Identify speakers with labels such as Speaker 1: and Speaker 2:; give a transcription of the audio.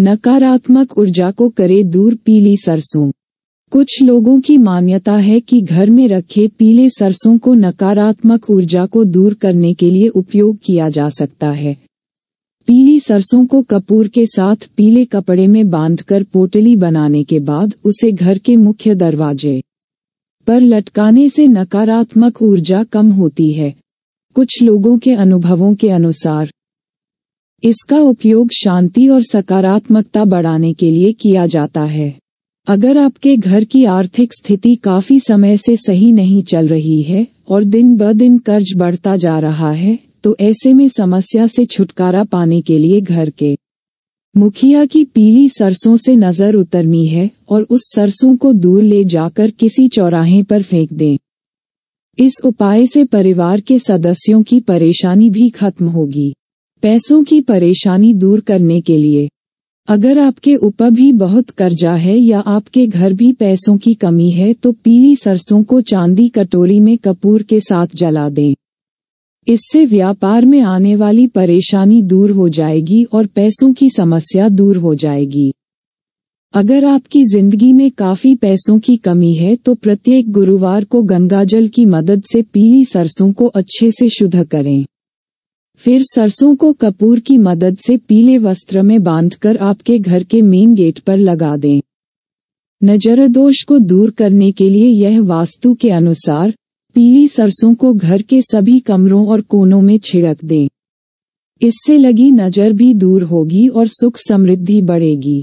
Speaker 1: नकारात्मक ऊर्जा को करे दूर पीली सरसों कुछ लोगों की मान्यता है कि घर में रखे पीले सरसों को नकारात्मक ऊर्जा को दूर करने के लिए उपयोग किया जा सकता है पीली सरसों को कपूर के साथ पीले कपड़े में बांधकर पोटली बनाने के बाद उसे घर के मुख्य दरवाजे पर लटकाने से नकारात्मक ऊर्जा कम होती है कुछ लोगों के अनुभवों के अनुसार इसका उपयोग शांति और सकारात्मकता बढ़ाने के लिए किया जाता है अगर आपके घर की आर्थिक स्थिति काफी समय से सही नहीं चल रही है और दिन ब दिन कर्ज बढ़ता जा रहा है तो ऐसे में समस्या से छुटकारा पाने के लिए घर के मुखिया की पीली सरसों से नजर उतरनी है और उस सरसों को दूर ले जाकर किसी चौराहे पर फेंक दें इस उपाय से परिवार के सदस्यों की परेशानी भी खत्म होगी पैसों की परेशानी दूर करने के लिए अगर आपके ऊपर भी बहुत कर्जा है या आपके घर भी पैसों की कमी है तो पीली सरसों को चांदी कटोरी में कपूर के साथ जला दें इससे व्यापार में आने वाली परेशानी दूर हो जाएगी और पैसों की समस्या दूर हो जाएगी अगर आपकी जिंदगी में काफी पैसों की कमी है तो प्रत्येक गुरुवार को गंगाजल की मदद से पीली सरसों को अच्छे से शुद्ध करें फिर सरसों को कपूर की मदद से पीले वस्त्र में बांधकर आपके घर के मेन गेट पर लगा दें नजरदोष को दूर करने के लिए यह वास्तु के अनुसार पीली सरसों को घर के सभी कमरों और कोनों में छिड़क दें इससे लगी नजर भी दूर होगी और सुख समृद्धि बढ़ेगी